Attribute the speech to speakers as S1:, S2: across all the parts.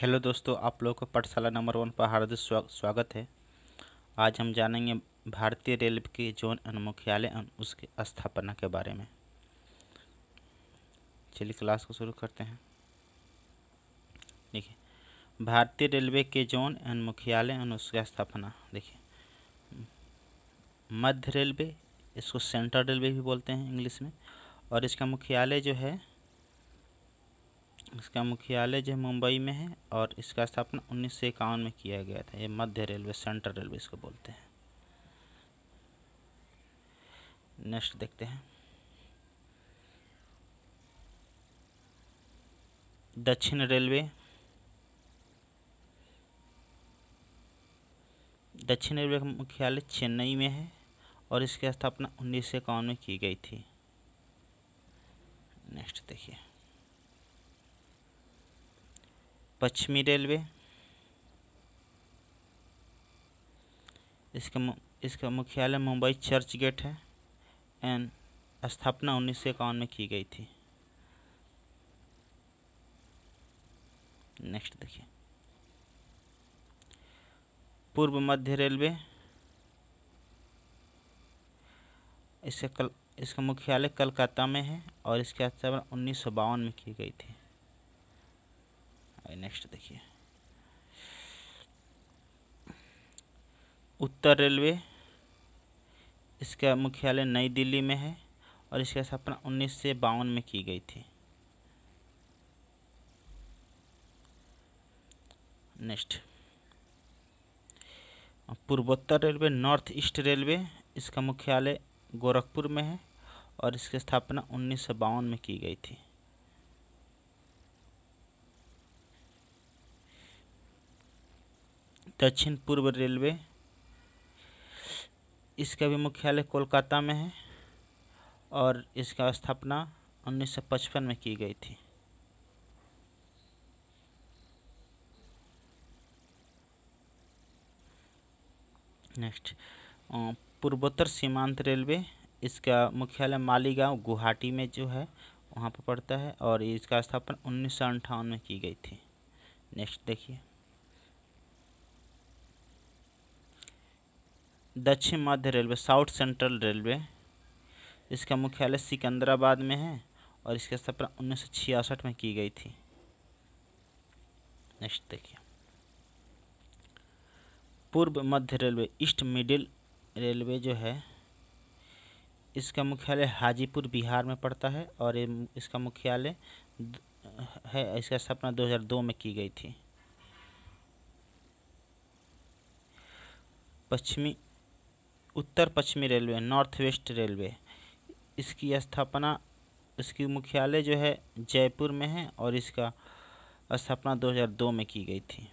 S1: hello दोस्तों आप लोगों को पाठशाला नंबर वन पर हार्दिक स्वागत है आज हम जानेंगे भारतीय रेलवे के जोन अनुमुख्यालय और उसके स्थापना के बारे में चलिए क्लास को शुरू करते हैं देखिए भारतीय रेलवे के जोन अनुमुख्यालय और उसकी स्थापना देखिए मध्य रेलवे इसको सेंट्रल रेलवे भी बोलते हैं इंग्लिश में और इसका मुख्यालय जो है इसका मुख्यालय जो मुंबई में है और इसका स्थापना उन्नीस में किया गया था ये मध्य रेलवे सेंट्रल रेलवे इसको बोलते हैं नेक्स्ट देखते हैं दक्षिण रेलवे दक्षिण रेलवे का मुख्यालय चेन्नई में है और इसकी स्थापना उन्नीस में की गई थी नेक्स्ट देखिए पश्चिमी रेलवे इसका इसका मुख्यालय मुंबई चर्च गेट है एंड स्थापना उन्नीस सौ इक्यावन में की गई थी नेक्स्ट देखिए पूर्व मध्य रेलवे इसका कल इसका मुख्यालय कलकत्ता में है और इसकी स्थापना उन्नीस सौ बावन में की गई थी ओके नेक्स्ट देखिए उत्तर रेलवे इसका मुख्यालय नई दिल्ली में है और इसकी स्थापना उन्नीस से बावन में की गई थी नेक्स्ट पूर्वोत्तर रेलवे नॉर्थ ईस्ट रेलवे इसका मुख्यालय गोरखपुर में है और इसकी स्थापना उन्नीस में की गई थी दक्षिण पूर्व रेलवे इसका भी मुख्यालय कोलकाता में है और इसका स्थापना 1955 में की गई थी नेक्स्ट पूर्वोत्तर सीमांत रेलवे इसका मुख्यालय मालीगांव गुवाहाटी में जो है वहाँ पर पड़ता है और इसका स्थापना उन्नीस में की गई थी नेक्स्ट देखिए दक्षिण मध्य रेलवे साउथ सेंट्रल रेलवे इसका मुख्यालय सिकंदराबाद में है और इसकी स्थापना उन्नीस में की गई थी नेक्स्ट देखिए पूर्व मध्य रेलवे ईस्ट मिडिल रेलवे जो है इसका मुख्यालय हाजीपुर बिहार में पड़ता है और इसका मुख्यालय है इसका स्थापना 2002 में की गई थी पश्चिमी उत्तर पश्चिमी रेलवे नॉर्थ वेस्ट रेलवे इसकी स्थापना इसकी मुख्यालय जो है जयपुर में है और इसका स्थापना 2002 में की गई थी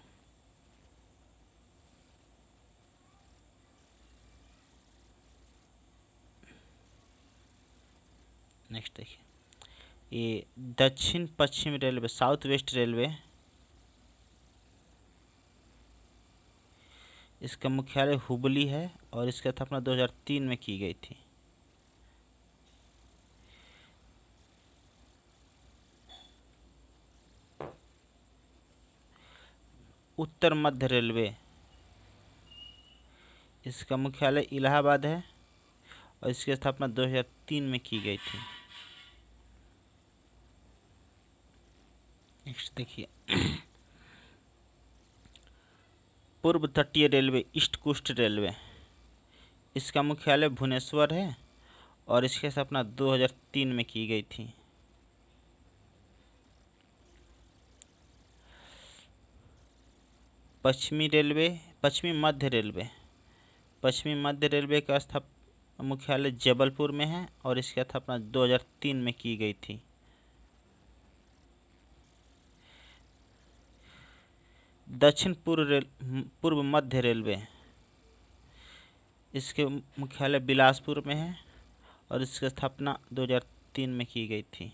S1: नेक्स्ट देखिए ये दक्षिण पश्चिम रेलवे साउथ वेस्ट रेलवे इसका मुख्यालय हुबली है और इसकी स्थापना 2003 में की गई थी उत्तर मध्य रेलवे इसका मुख्यालय इलाहाबाद है और इसकी स्थापना 2003 में की गई थी नेक्स्ट देखिए पूर्व तटीय रेलवे ईस्ट कोस्ट रेलवे इसका मुख्यालय भुवनेश्वर है और इसकी स्थापना 2003 में की गई थी पश्चिमी रेलवे पश्चिमी मध्य रेलवे पश्चिमी मध्य रेलवे का स्थाप मुख्यालय जबलपुर में है और इसकी स्थापना 2003 में की गई थी दक्षिण पूर्व रेल पूर्व मध्य रेलवे इसके मुख्यालय बिलासपुर में है और इसकी स्थापना 2003 में की गई थी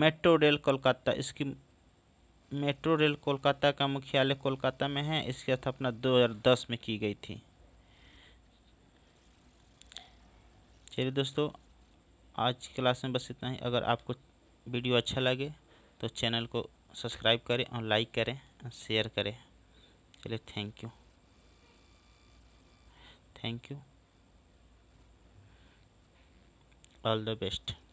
S1: मेट्रो रेल कोलकाता इसकी मेट्रो रेल कोलकाता का मुख्यालय कोलकाता में है इसकी स्थापना 2010 में की गई थी चलिए दोस्तों आज की क्लास में बस इतना ही अगर आपको वीडियो अच्छा लगे तो चैनल को सब्सक्राइब करें और लाइक करें और शेयर करें चलिए thank you thank you all the best